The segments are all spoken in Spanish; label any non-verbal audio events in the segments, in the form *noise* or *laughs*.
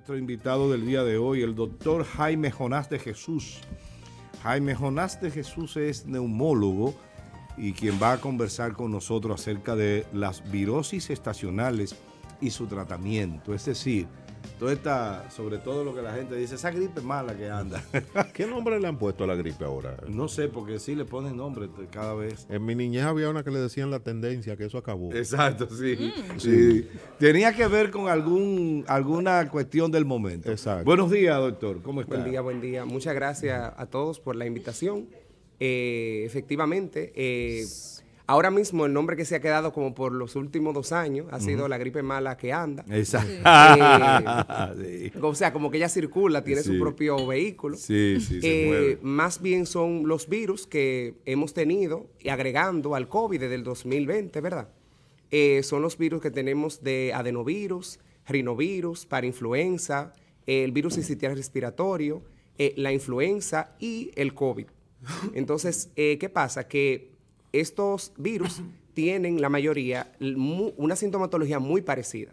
Nuestro invitado del día de hoy, el doctor Jaime Jonás de Jesús. Jaime Jonás de Jesús es neumólogo y quien va a conversar con nosotros acerca de las virosis estacionales y su tratamiento. Es decir, todo está, sobre todo lo que la gente dice, esa gripe mala que anda. *laughs* ¿Qué nombre le han puesto a la gripe ahora? No sé, porque sí le ponen nombre cada vez. En mi niñez había una que le decían la tendencia, que eso acabó. Exacto, sí. Mm. Tenía que ver con algún alguna cuestión del momento. Exacto. Buenos días, doctor. ¿Cómo está? Buen día, buen día. Muchas gracias a todos por la invitación. Eh, efectivamente, eh, Ahora mismo el nombre que se ha quedado como por los últimos dos años ha sido la gripe mala que anda. Exacto. *laughs* Eh, o sea, como que ya circula, tiene su propio vehículo. Sí, sí, eh, Más bien son los virus que hemos tenido, y agregando al COVID desde el 2020, ¿verdad? Eh, son los virus que tenemos de adenovirus, rinovirus, para el virus incitial respiratorio, la influenza y el COVID. *laughs* Entonces, ¿qué pasa? Que estos virus tienen la mayoría una sintomatología muy parecida.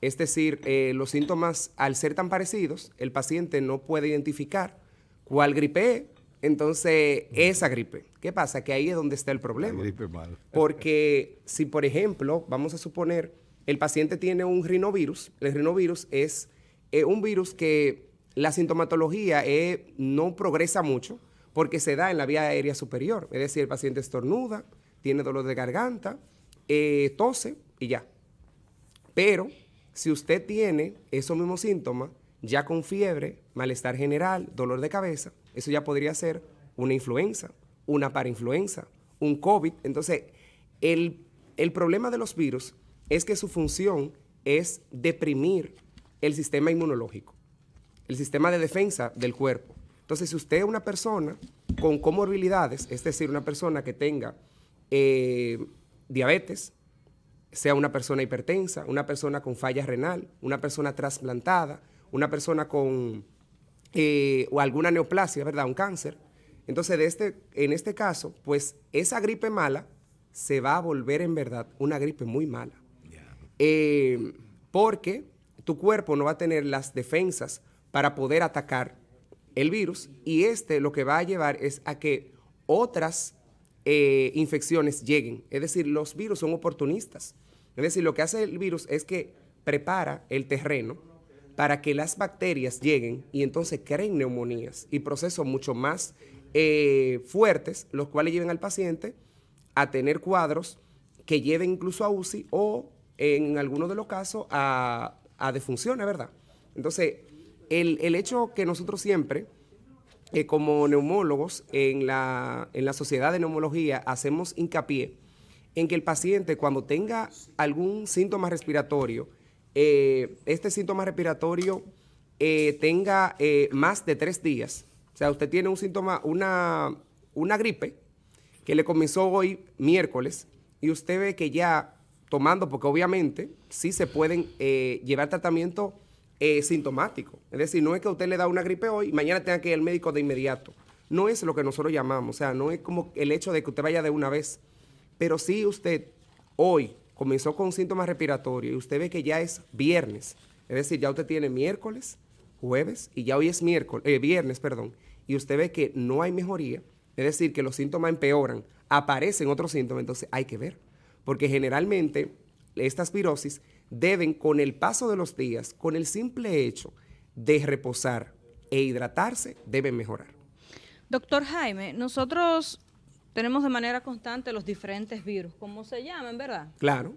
Es decir, eh, los síntomas, al ser tan parecidos, el paciente no puede identificar cuál gripe es, entonces esa gripe. ¿Qué pasa? Que ahí es donde está el problema. Porque si, por ejemplo, vamos a suponer, el paciente tiene un rinovirus, el rinovirus es eh, un virus que la sintomatología eh, no progresa mucho, porque se da en la vía aérea superior. Es decir, el paciente estornuda, tiene dolor de garganta, eh, tose y ya. Pero si usted tiene esos mismos síntomas, ya con fiebre, malestar general, dolor de cabeza, eso ya podría ser una influenza, una parainfluenza, un COVID. Entonces, el problema de los virus es que su función es deprimir el sistema inmunológico, el sistema de defensa del cuerpo. Entonces, si usted es una persona con comorbilidades, es decir, una persona que tenga eh, diabetes, sea una persona hipertensa, una persona con falla renal, una persona trasplantada, una persona con eh, o alguna neoplasia, ¿verdad? Un cáncer. Entonces, este, en este caso, pues esa gripe mala se va a volver en verdad una gripe muy mala. Eh, porque tu cuerpo no va a tener las defensas para poder atacar el virus y este lo que va a llevar es a que otras eh, infecciones lleguen. Es decir, los virus son oportunistas. Es decir, lo que hace el virus es que prepara el terreno para que las bacterias lleguen y entonces creen neumonías y procesos mucho más eh, fuertes, los cuales lleven al paciente a tener cuadros que lleven incluso a UCI o en algunos de los casos a, a defunciones, ¿verdad? Entonces, el, hecho que nosotros siempre, eh, como neumólogos, en la, sociedad de neumología hacemos hincapié en que el paciente cuando tenga algún síntoma respiratorio, eh, este síntoma respiratorio eh, tenga más de tres días. O sea, usted tiene un síntoma, una, una gripe que le comenzó hoy miércoles y usted ve que ya tomando, porque obviamente sí se pueden llevar tratamiento es eh, sintomático. Es decir, no es que usted le da una gripe hoy y mañana tenga que ir al médico de inmediato. No es lo que nosotros llamamos, o sea, no es como el hecho de que usted vaya de una vez, pero si usted hoy comenzó con síntomas respiratorios y usted ve que ya es viernes, es decir, ya usted tiene miércoles, jueves y ya hoy es miércoles, eh, viernes, perdón, y usted ve que no hay mejoría, es decir, que los síntomas empeoran, aparecen otros síntomas, entonces hay que ver, porque generalmente estas virosis deben con el paso de los días, con el simple hecho de reposar e hidratarse, deben mejorar. Doctor Jaime, nosotros tenemos de manera constante los diferentes virus, como se llaman, ¿verdad? Claro.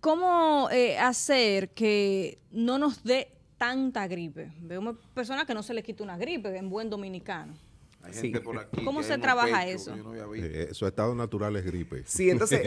¿Cómo eh, hacer que no nos dé tanta gripe? una persona que no se le quita una gripe en buen dominicano. ¿Cómo se trabaja eso? su eh, estado natural es gripe. Sí, entonces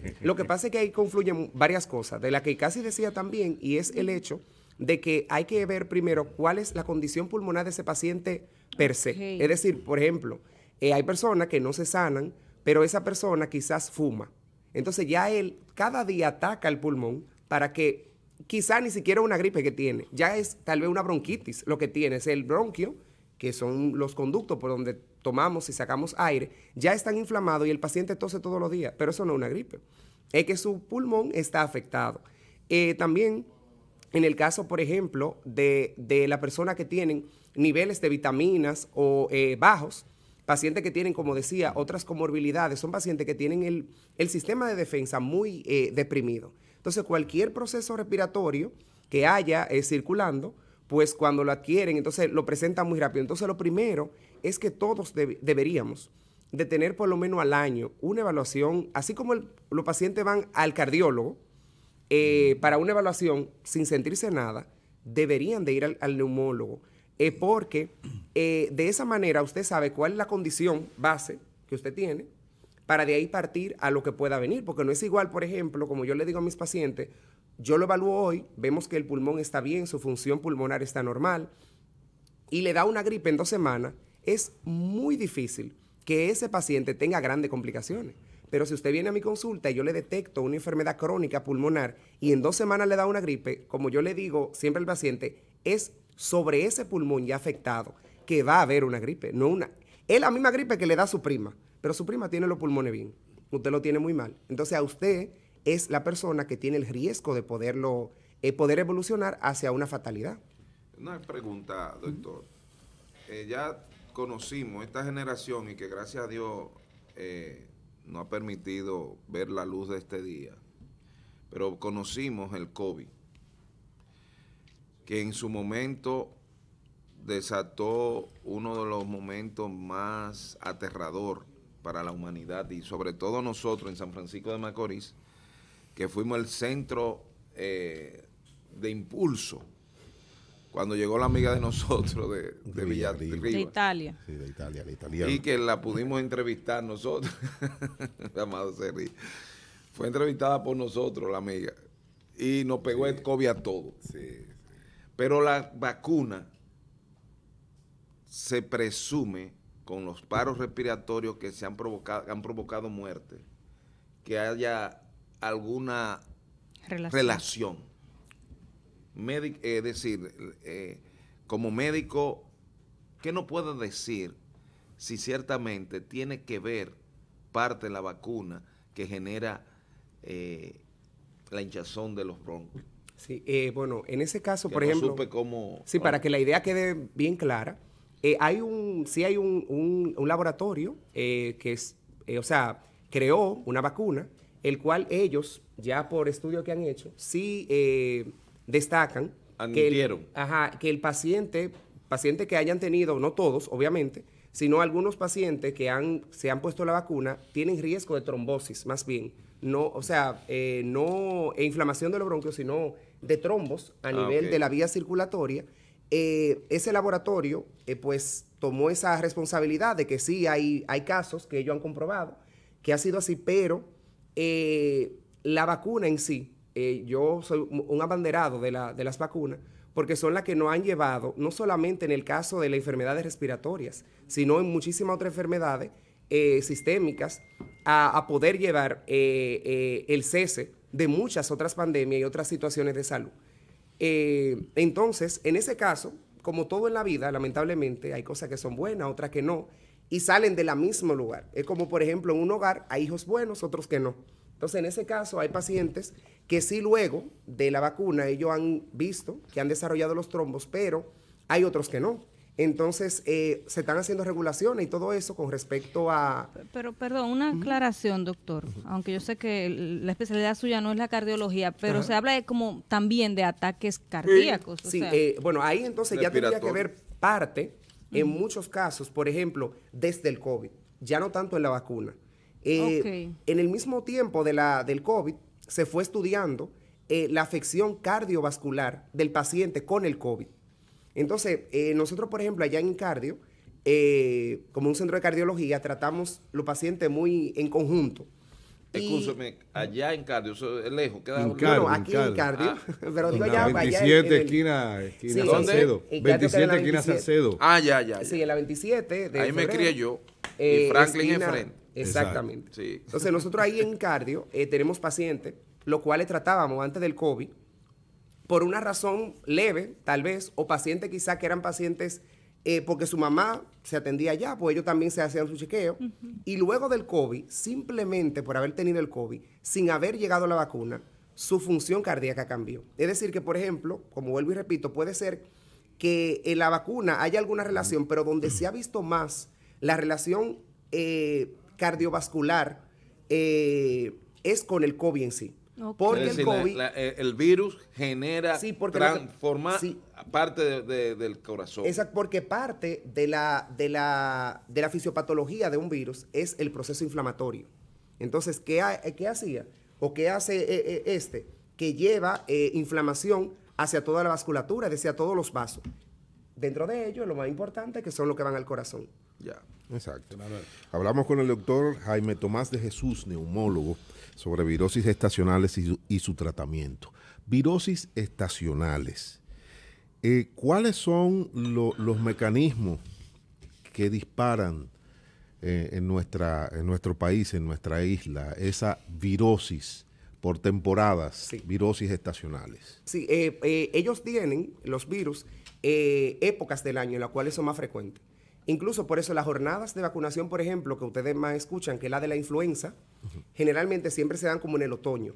*laughs* lo que pasa es que ahí confluyen varias cosas, de las que casi decía también, y es el hecho de que hay que ver primero cuál es la condición pulmonar de ese paciente per se. Es decir, por ejemplo, eh, hay personas que no se sanan, pero esa persona quizás fuma. Entonces ya él cada día ataca el pulmón para que quizás ni siquiera una gripe que tiene, ya es tal vez una bronquitis lo que tiene, es el bronquio que son los conductos por donde tomamos y sacamos aire, ya están inflamados y el paciente tose todos los días, pero eso no es una gripe, es que su pulmón está afectado. Eh, también en el caso, por ejemplo, de, la persona que tienen niveles de vitaminas o eh, bajos, pacientes que tienen, como decía, otras comorbilidades, son pacientes que tienen el, sistema de defensa muy eh, deprimido. Entonces, cualquier proceso respiratorio que haya circulando pues cuando lo adquieren, entonces lo presentan muy rápido. Entonces lo primero es que todos deberíamos de tener por lo menos al año una evaluación, así como los pacientes van al cardiólogo eh, para una evaluación sin sentirse nada, deberían de ir al, neumólogo, eh, porque eh, de esa manera usted sabe cuál es la condición base que usted tiene para de ahí partir a lo que pueda venir, porque no es igual, por ejemplo, como yo le digo a mis pacientes, yo lo evalúo hoy, vemos que el pulmón está bien, su función pulmonar está normal, y le da una gripe en dos semanas, es muy difícil que ese paciente tenga grandes complicaciones. Pero si usted viene a mi consulta y yo le detecto una enfermedad crónica pulmonar y en dos semanas le da una gripe, como yo le digo siempre al paciente, es sobre ese pulmón ya afectado que va a haber una gripe, no una. Es la misma gripe que le da su prima, pero su prima tiene los pulmones bien, usted lo tiene muy mal. Entonces a usted es la persona que tiene el riesgo de poderlo, eh, poder evolucionar hacia una fatalidad. Una pregunta, doctor. Eh, ya conocimos esta generación y que gracias a Dios eh, no ha permitido ver la luz de este día, pero conocimos el COVID, que en su momento desató uno de los momentos más aterrador para la humanidad y sobre todo nosotros en San Francisco de Macorís, que fuimos el centro eh, de impulso cuando llegó la amiga de nosotros de, de De Italia. Sí, de Italia, Y que la pudimos entrevistar nosotros. *laughs* Fue entrevistada por nosotros la amiga. Y nos pegó el COVID a todos. Pero la vacuna se presume con los paros respiratorios que se han provocado, han provocado muerte, que haya alguna relación. es eh, es decir, eh, como médico, que no puedo decir si ciertamente tiene que ver parte de la vacuna que genera eh, la hinchazón de los broncos? Sí, bueno, en ese caso, por ejemplo... sí, para que la idea quede bien clara, hay un, sí hay un, un laboratorio que es, o sea, creó una vacuna el cual ellos, ya por estudio que han hecho, sí eh, destacan que el, que el paciente, paciente que hayan tenido, no todos, obviamente, sino algunos pacientes que han, se han puesto la vacuna tienen riesgo de trombosis, más bien. No, o sea, eh, no e inflamación de los bronquios, sino de trombos a ah, nivel de la vía circulatoria. Eh, ese laboratorio, pues, tomó esa responsabilidad de que sí hay, hay casos que ellos han comprobado que ha sido así, pero eh, la vacuna en sí, eh, yo soy un abanderado de, las vacunas, porque son las que nos han llevado, no solamente en el caso de las enfermedades respiratorias, sino en muchísimas otras enfermedades eh, sistémicas, a, poder llevar el cese de muchas otras pandemias y otras situaciones de salud. entonces, en ese caso, como todo en la vida, lamentablemente, hay cosas que son buenas, otras que no, y salen la mismo lugar. Es como, por ejemplo, en un hogar hay hijos buenos, otros que no. Entonces, en ese caso, hay pacientes que sí luego de la vacuna ellos han visto que han desarrollado los trombos, pero hay otros que no. Entonces, eh, se están haciendo regulaciones y todo eso con respecto a... Pero, perdón, una aclaración, doctor, aunque yo sé que la especialidad suya no es la cardiología, pero se habla de como también de ataques cardíacos. Sí, eh, bueno, ahí entonces ya tendría que ver parte en muchos casos, por ejemplo, desde el COVID, ya no tanto en la vacuna. Eh, en el mismo tiempo de la, del COVID se fue estudiando eh, la afección cardiovascular del paciente con el COVID. Entonces, eh, nosotros, por ejemplo, allá en Cardio, como un centro de cardiología, tratamos los pacientes muy en conjunto. Escúchame, allá en Cardio, eso es lejos. Queda en Cardio, aquí en Cardio. 27 ah. *laughs* esquina, esquina Salcedo. 27 esquina Salcedo. Ah, ya, ya, Sí, en la 27. De ahí me crié yo. y eh, Franklin enfrente. Exactamente. Entonces, nosotros ahí en Cardio eh, tenemos pacientes, los cuales tratábamos antes del COVID, por una razón leve, tal vez, o pacientes quizá que eran pacientes eh, porque su mamá se atendía allá, pues ellos también se hacían su chequeo. Y luego del COVID, simplemente por haber tenido el COVID, sin haber llegado a la vacuna, su función cardíaca cambió. Es decir, que por ejemplo, como vuelvo y repito, puede ser que en la vacuna haya alguna relación, pero donde se ha visto más la relación eh, cardiovascular eh, es con el COVID en sí. Porque eh, el virus genera, transforma parte del corazón. Exacto, porque parte de la, de, la, fisiopatología de un virus es el proceso inflamatorio. Entonces, ¿qué, eh, qué hacía? ¿O qué hace eh, este? Que lleva inflamación hacia toda la vasculatura, hacia todos los vasos. Dentro de ellos, lo más importante, que son los que van al corazón. Ya, exacto. Hablamos con el doctor Jaime Tomás de Jesús, neumólogo sobre virosis estacionales y su, tratamiento. Virosis estacionales. Eh, ¿Cuáles son los mecanismos que disparan eh, en, nuestro país, en nuestra isla, esa virosis? por temporadas, virosis estacionales. Sí, eh, ellos tienen, los virus, épocas del año en las cuales son más frecuentes. Incluso por eso las jornadas de vacunación, por ejemplo, que ustedes más escuchan, que es la de la influenza, generalmente siempre se dan como en el otoño,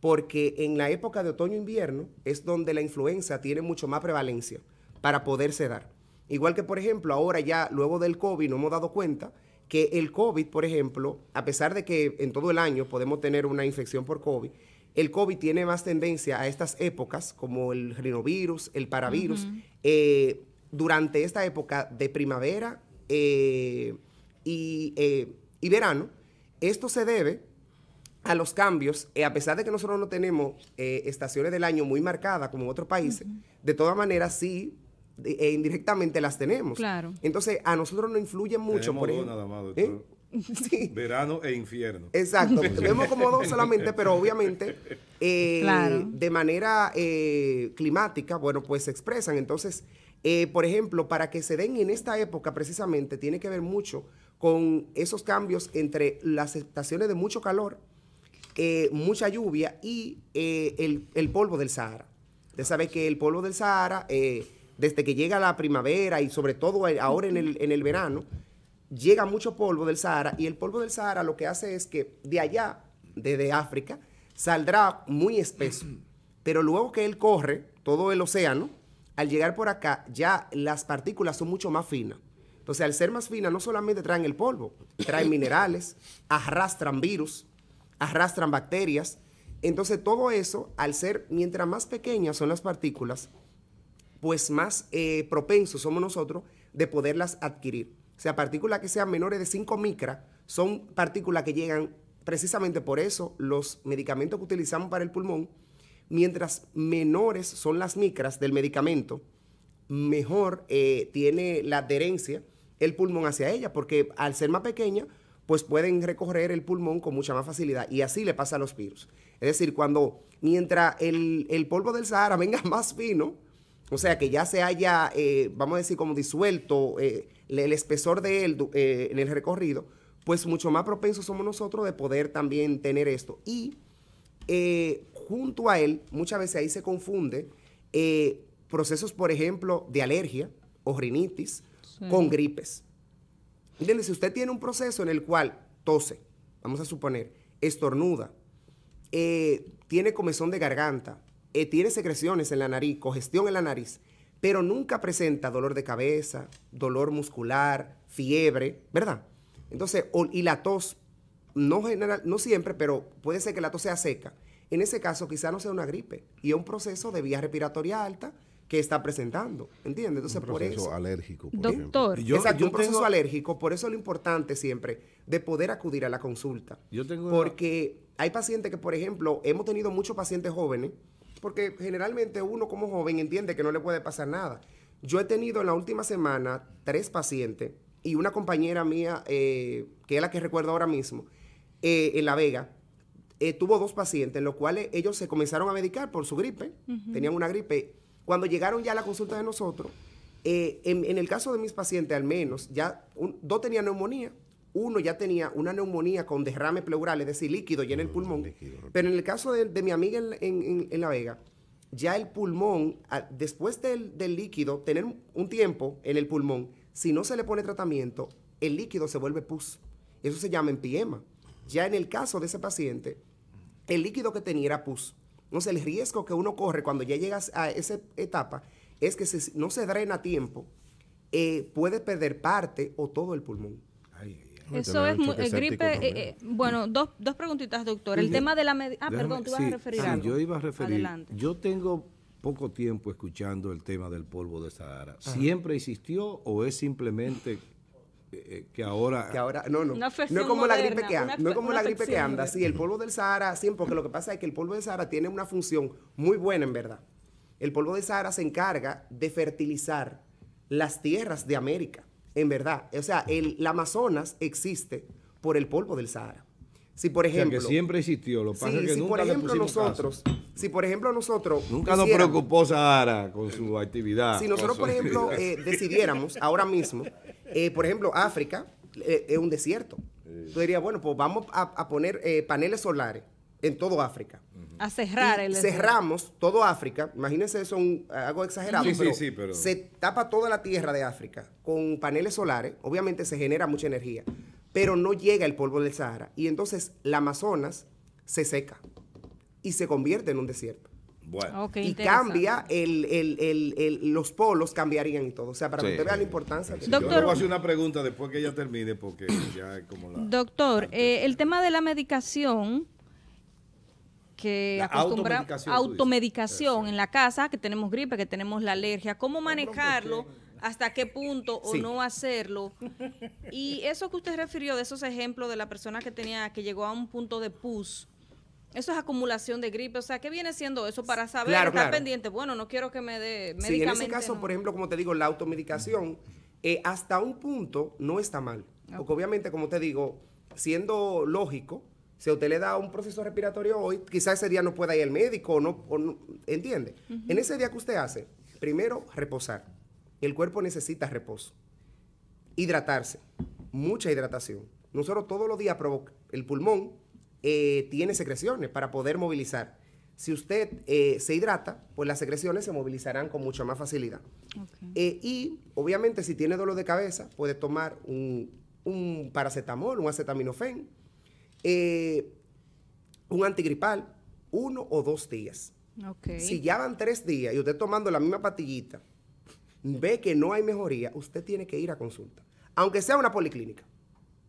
porque en la época de otoño-invierno es donde la influenza tiene mucho más prevalencia para poderse dar. Igual que, por ejemplo, ahora ya luego del COVID no hemos dado cuenta que el COVID, por ejemplo, a pesar de que en todo el año podemos tener una infección por COVID, el COVID tiene más tendencia a estas épocas, como el rinovirus, el paravirus, eh, durante esta época de primavera eh, eh, y verano, esto se debe a los cambios, eh, a pesar de que nosotros no tenemos eh, estaciones del año muy marcadas como en otros países, de todas maneras sí e indirectamente las tenemos. Claro. Entonces, a nosotros no influye mucho, tenemos por Nada más, *laughs* sí. Verano e infierno. Exacto. Vemos como dos solamente, pero obviamente *laughs* de manera climática, bueno, pues se expresan. Entonces, por ejemplo, para que se den en esta época precisamente, tiene que ver mucho con esos cambios entre las estaciones de mucho calor, eh, mucha lluvia y eh, el, polvo del Sahara. Usted sabe que el polvo del Sahara, eh, desde que llega la primavera y sobre todo ahora en el verano, llega mucho polvo del Sahara y el polvo del Sahara lo que hace es que de allá, desde África, saldrá muy espeso. Pero luego que él corre todo el océano, al llegar por acá, ya las partículas son mucho más finas. O sea, al ser más fina no solamente traen el polvo, traen *coughs* minerales, arrastran virus, arrastran bacterias. Entonces, todo eso, al ser, mientras más pequeñas son las partículas, pues más eh, propensos somos nosotros de poderlas adquirir. O sea, partículas que sean menores de 5 micras son partículas que llegan precisamente por eso los medicamentos que utilizamos para el pulmón, mientras menores son las micras del medicamento, mejor eh, tiene la adherencia el pulmón hacia ella, porque al ser más pequeña, pues pueden recorrer el pulmón con mucha más facilidad. Y así le pasa a los virus. Es decir, cuando mientras el, el polvo del Sahara *laughs* venga más fino, o sea, que ya se haya, eh, vamos a decir, como disuelto eh, el, espesor de él eh, en el recorrido, pues mucho más propensos somos nosotros de poder también tener esto. Y junto a él, muchas veces ahí se confunde procesos, por ejemplo, de alergia o rinitis, con gripes. si usted tiene un proceso en el cual tose, vamos a suponer, estornuda, eh, tiene comezón de garganta, eh, tiene secreciones en la nariz, congestión en la nariz, pero nunca presenta dolor de cabeza, dolor muscular, fiebre, ¿verdad? Entonces, y la tos, no, general, no siempre, pero puede ser que la tos sea seca. En ese caso, quizá no sea una gripe y es un proceso de vía respiratoria alta que está presentando. ¿Entiendes? Entonces, un por eso. alérgico. Por Doctor. Exacto, un proceso alérgico. Por eso es lo importante siempre de poder acudir a la consulta. Yo tengo. Porque hay pacientes que, por ejemplo, hemos tenido muchos pacientes jóvenes, porque generalmente uno como joven entiende que no le puede pasar nada. Yo he tenido en la última semana tres pacientes y una compañera mía, eh, que es la que recuerdo ahora mismo, eh, en La Vega, eh, tuvo dos pacientes, en los cuales ellos se comenzaron a medicar por su gripe, tenían una gripe cuando llegaron ya a la consulta de nosotros, eh, en, el caso de mis pacientes al menos, ya dos tenían neumonía, uno ya tenía una neumonía con derrame pleural, es decir, líquido ya en el pulmón. Pero en el caso de, mi amiga en, La Vega, ya el pulmón, después del, del, líquido, tener un tiempo en el pulmón, si no se le pone tratamiento, el líquido se vuelve pus. Eso se llama empiema. Ya en el caso de ese paciente, el líquido que tenía era pus. Entonces, el riesgo que uno corre cuando ya llegas a esa etapa es que si no se drena a tiempo, eh, puede perder parte o todo el pulmón. eso es gripe. Eh, eh, bueno, dos, dos preguntitas, doctor. El tema de la. Ah, perdón, tú ibas a referir. Sí, yo iba a referir. Yo tengo poco tiempo escuchando el tema del polvo de Sahara. ¿Siempre existió o es simplemente eh, eh, que ahora que ahora no no no es como la gripe que anda no es como la gripe que anda sí el polvo del Sahara sí porque lo que pasa es que el polvo del Sahara tiene una función muy buena en verdad el polvo del Sahara se encarga de fertilizar las tierras de América en verdad o sea el, Amazonas existe por el polvo del Sahara si por ejemplo. siempre existió, lo que pasa que por nosotros, Si por ejemplo nosotros. Nunca nos preocupó Sahara con su actividad. Si nosotros, por ejemplo, eh, decidiéramos ahora mismo eh, por ejemplo, África eh, es un desierto. Tú dirías, bueno, pues vamos a, poner eh, paneles solares en todo África. A cerrar el el Cerramos todo África, imagínense eso, un, algo exagerado, sí, pero, sí, pero se tapa toda la tierra de África con paneles solares, obviamente se genera mucha energía, pero no llega el polvo del Sahara y entonces la Amazonas se seca y se convierte en un desierto y cambia los polos, cambiarían y todo. O sea, para que usted vea la importancia. Doctor, yo le voy a hacer una pregunta después que ella termine, porque ya como la. Doctor, eh, el tema de la medicación que acostumbra automedicación, en la casa, que tenemos gripe, que tenemos la alergia, cómo manejarlo, hasta qué punto o no hacerlo. Y eso que usted refirió de esos ejemplos de la persona que tenía que llegó a un punto de pus, eso es acumulación de gripe, o sea, ¿qué viene siendo eso para saber claro, estar pendiente? Bueno, no quiero que me dé Sí, en ese caso, por ejemplo, como te digo, la automedicación eh, hasta un punto no está mal, porque obviamente, como te digo, siendo lógico, si a usted le da un proceso respiratorio hoy, quizás ese día no pueda ir al médico, o no, ¿entiende? En ese día que usted hace, primero reposar. El cuerpo necesita reposo. Hidratarse, mucha hidratación. Nosotros todos los días el pulmón eh, tiene secreciones para poder movilizar. Si usted eh, se hidrata, pues las secreciones se movilizarán con mucha más facilidad. Eh, y obviamente si tiene dolor de cabeza, puede tomar un, paracetamol, un acetaminofén, un antigripal, uno o dos días. Si ya van tres días y usted tomando la misma patillita, ve que no hay mejoría, usted tiene que ir a consulta. Aunque sea una policlínica,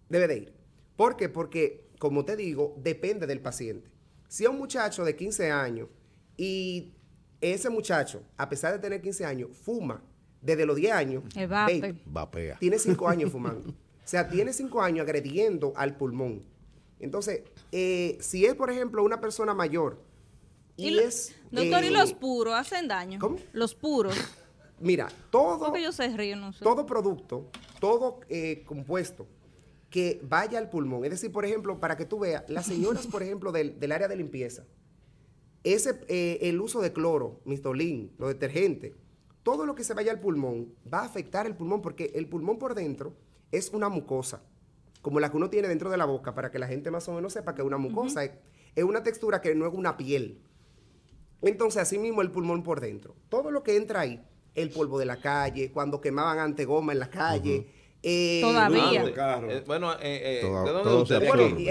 debe de ir. ¿Por qué? Porque como te digo, depende del paciente. Si es un muchacho de 15 años y ese muchacho, a pesar de tener 15 años, fuma desde los 10 años, vape. tiene 5 años *laughs* fumando. o sea, tiene 5 años agrediendo al pulmón. Entonces, eh, si es, por ejemplo, una persona mayor y, es... Doctor, ¿y los eh, puros hacen daño? ¿Cómo? Los puros. Mira, todo... Porque yo río, no sé. Todo producto, todo eh, compuesto que vaya al pulmón. Es decir, por ejemplo, para que tú veas, las señoras, por ejemplo, del, área de limpieza, ese, eh, el uso de cloro, mistolín, los detergentes, todo lo que se vaya al pulmón va a afectar el pulmón porque el pulmón por dentro es una mucosa, como la que uno tiene dentro de la boca, para que la gente más o menos sepa que una mucosa es, una textura que no es una piel. Entonces, así mismo el pulmón por dentro. Todo lo que entra ahí, el polvo de la calle, cuando quemaban ante goma en la calle, Todavía. bueno,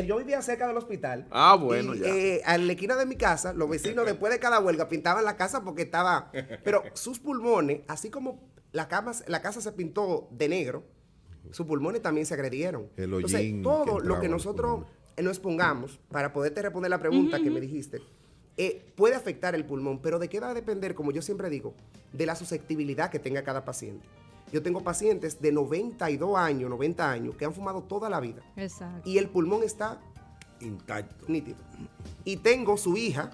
yo vivía cerca del hospital. Ah, bueno, ya. Eh, a la esquina de mi casa, los vecinos *laughs* después de cada huelga pintaban la casa porque estaba. Pero sus pulmones, así como la, la casa se pintó de negro, sus pulmones también se agredieron. Entonces, todo lo que nosotros nos expongamos para poderte responder la pregunta que me dijiste. Eh, puede afectar el pulmón, pero de qué va a depender, como yo siempre digo, de la susceptibilidad que tenga cada paciente. Yo tengo pacientes de 92 años, 90 años, que han fumado toda la vida. Exacto. Y el pulmón está intacto. Nítido. Y tengo su hija,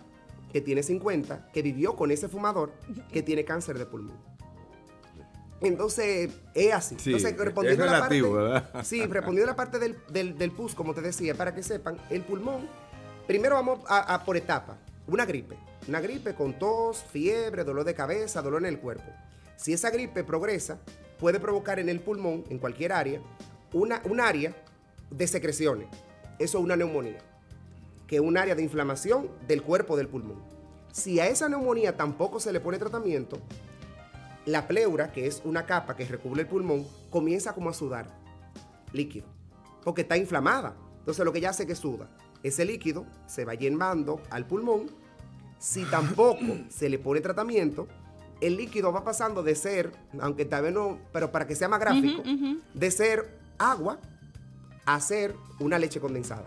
que tiene 50, que vivió con ese fumador, que tiene cáncer de pulmón. Entonces, es así. Sí, Entonces, respondiendo la parte, ¿verdad? Sí, respondiendo a la parte del, del, pus, como te decía, para que sepan, el pulmón, primero vamos a por etapa. Una gripe. Una gripe con tos, fiebre, dolor de cabeza, dolor en el cuerpo. Si esa gripe progresa, puede provocar en el pulmón, en cualquier área, una, un área de secreciones. Eso es una neumonía, que es un área de inflamación del cuerpo del pulmón. Si a esa neumonía tampoco se le pone tratamiento, la pleura, que es una capa que recubre el pulmón, comienza como a sudar líquido, porque está inflamada. Entonces lo que ya hace que suda. Ese líquido se va llenando al pulmón. Si tampoco *coughs* se le pone tratamiento, el líquido va pasando de ser, aunque tal vez no, pero para que sea más gráfico, de ser agua a ser una leche condensada.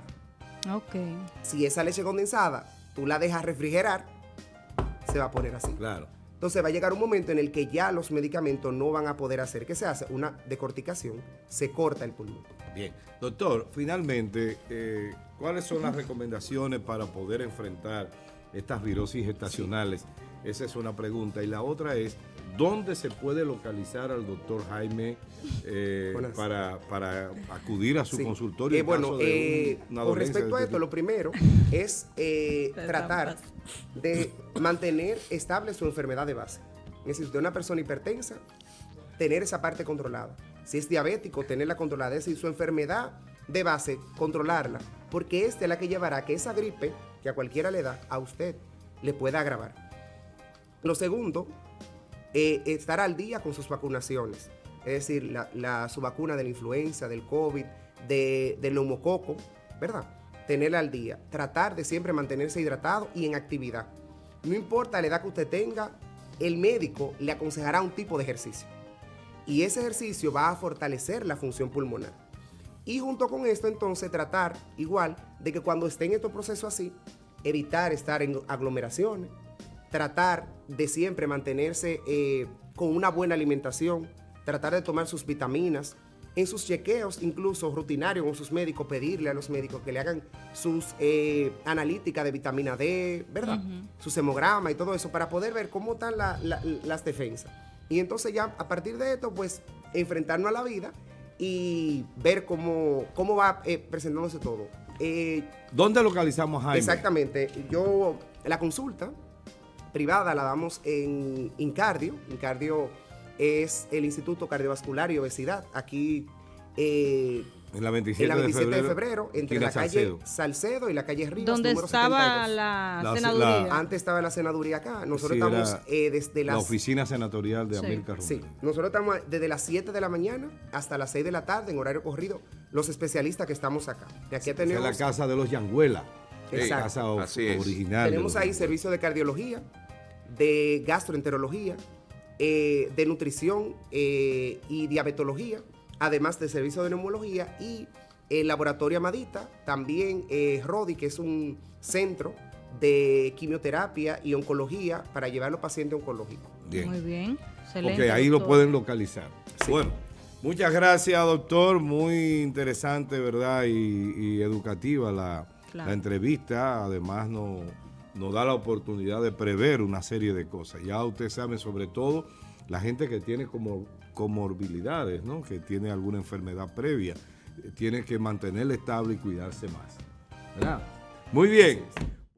Ok. Si esa leche condensada tú la dejas refrigerar, se va a poner así. Claro. Entonces va a llegar un momento en el que ya los medicamentos no van a poder hacer. que se hace? Una decorticación, se corta el pulmón. Bien. Doctor, finalmente, eh, ¿cuáles son las recomendaciones para poder enfrentar estas virosis gestacionales? Esa es una pregunta. Y la otra es, ¿dónde se puede localizar al doctor Jaime eh, para, acudir a su consultorio? Eh, bueno, eh, con respecto a este esto, lo primero es tratar de mantener estable su enfermedad de base. Es decir, de una persona hipertensa, tener esa parte controlada. Si es diabético, tenerla controlada. Es decir, su enfermedad de base, controlarla. Porque esta es la que llevará a que esa gripe, que a cualquiera le da, a usted le pueda agravar. Lo segundo, eh, estar al día con sus vacunaciones, es decir, la, su vacuna de la influenza, del COVID, de, del neumococo, ¿verdad? Tenerla al día, tratar de siempre mantenerse hidratado y en actividad. No importa la edad que usted tenga, el médico le aconsejará un tipo de ejercicio. Y ese ejercicio va a fortalecer la función pulmonar. Y junto con esto entonces tratar igual de que cuando esté en estos procesos así, evitar estar en aglomeraciones, tratar de siempre mantenerse eh, con una buena alimentación, tratar de tomar sus vitaminas, en sus chequeos incluso rutinarios con sus médicos, pedirle a los médicos que le hagan sus eh, analíticas de vitamina D, ¿verdad? Sus hemogramas y todo eso para poder ver cómo están las defensas. Y entonces ya a partir de esto, pues enfrentarnos a la vida y ver cómo, cómo va eh, presentándose todo. ¿Dónde localizamos a Jaime? Exactamente. Yo, la consulta, privada la damos en Incardio. Incardio es el Instituto Cardiovascular y Obesidad. Aquí. Eh, en la 27, de, febrero, entre la, calle Salcedo. y la calle Rivas. ¿Dónde estaba la, senaduría. Antes estaba la senaduría acá. Nosotros estamos eh, desde La oficina senatorial de sí. América Sí, nosotros estamos desde las 7 de la mañana hasta las 6 de la tarde en horario corrido. Los especialistas que estamos acá. De aquí tenemos. Es la casa de los Yanguela. Exacto. Tenemos ahí servicios de cardiología, de gastroenterología, eh, de nutrición eh, y diabetología, además de servicio de neumología y el eh, laboratorio Amadita, también RODI, que es un centro de quimioterapia y oncología para llevar a los pacientes oncológicos. Bien. Muy bien. Excelente, ok, ahí lo pueden localizar. Bueno, muchas gracias, doctor. Muy interesante, ¿verdad? y educativa la, la entrevista además nos da la oportunidad de prever una serie de cosas. Ya ustedes saben sobre todo la gente que tiene como comorbilidades, ¿no? que tiene alguna enfermedad previa, tiene que mantenerla estable y cuidarse más. Muy bien.